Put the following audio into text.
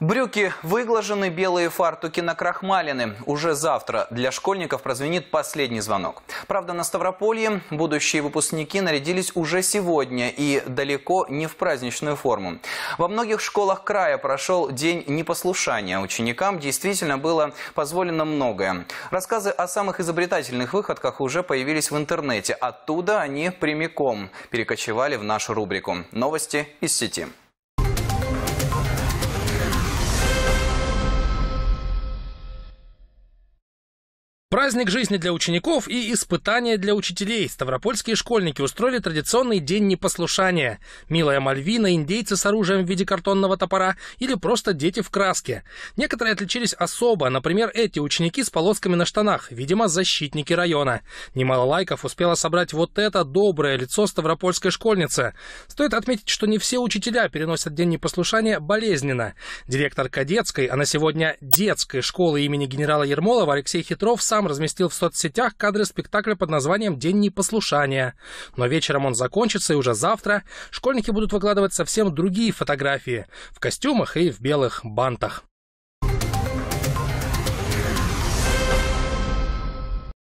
Брюки выглажены, белые фартуки накрахмалены. Уже завтра для школьников прозвенит последний звонок. Правда, на Ставрополье будущие выпускники нарядились уже сегодня и далеко не в праздничную форму. Во многих школах края прошел день непослушания. Ученикам действительно было позволено многое. Рассказы о самых изобретательных выходках уже появились в интернете. Оттуда они прямиком перекочевали в нашу рубрику «Новости из сети». Праздник жизни для учеников и испытания для учителей. Ставропольские школьники устроили традиционный день непослушания. Милая Мальвина, индейцы с оружием в виде картонного топора или просто дети в краске. Некоторые отличились особо, например, эти ученики с полосками на штанах, видимо, защитники района. Немало лайков успела собрать вот это доброе лицо ставропольской школьницы. Стоит отметить, что не все учителя переносят день непослушания болезненно. Директор кадетской, а на сегодня детской школы имени генерала Ермолова Алексей Хитров сам сам разместил в соцсетях кадры спектакля под названием «День непослушания». Но вечером он закончится, и уже завтра школьники будут выкладывать совсем другие фотографии в костюмах и в белых бантах.